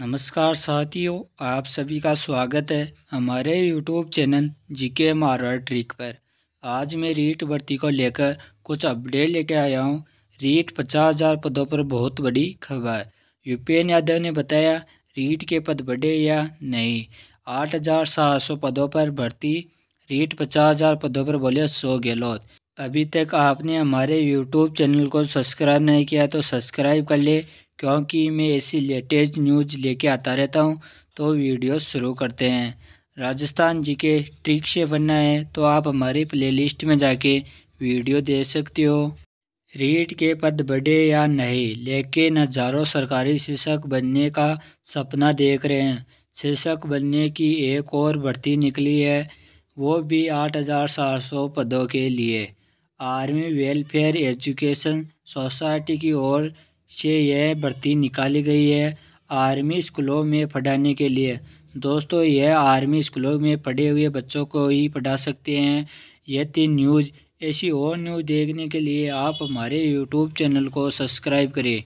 नमस्कार साथियों आप सभी का स्वागत है हमारे यूट्यूब चैनल जी के ट्रिक पर आज मैं रीट भर्ती को लेकर कुछ अपडेट लेके आया हूँ रीट पचास हज़ार पदों पर बहुत बड़ी खबर यूपीएन यादव ने बताया रीट के पद बढ़े या नहीं आठ हज़ार सात सौ पदों पर भर्ती रीट पचास हज़ार पदों पर बोले सो गहलोत अभी तक आपने हमारे यूट्यूब चैनल को सब्सक्राइब नहीं किया तो सब्सक्राइब कर ले क्योंकि मैं ऐसी लेटेस्ट न्यूज लेके आता रहता हूँ तो वीडियो शुरू करते हैं राजस्थान जी के ट्रिक से बनना है तो आप हमारी प्लेलिस्ट में जाके वीडियो दे सकते हो रीट के पद बढ़े या नहीं लेकिन हजारों सरकारी शिक्षक बनने का सपना देख रहे हैं शिक्षक बनने की एक और भर्ती निकली है वो भी आठ हज़ार सात सौ पदों के लिए आर्मी वेलफेयर एजुकेशन सोसाइटी की ओर से यह भर्ती निकाली गई है आर्मी स्कूलों में पढ़ाने के लिए दोस्तों यह आर्मी स्कूलों में पढ़े हुए बच्चों को ही पढ़ा सकते हैं यह थी न्यूज़ ऐसी और न्यूज़ देखने के लिए आप हमारे यूट्यूब चैनल को सब्सक्राइब करें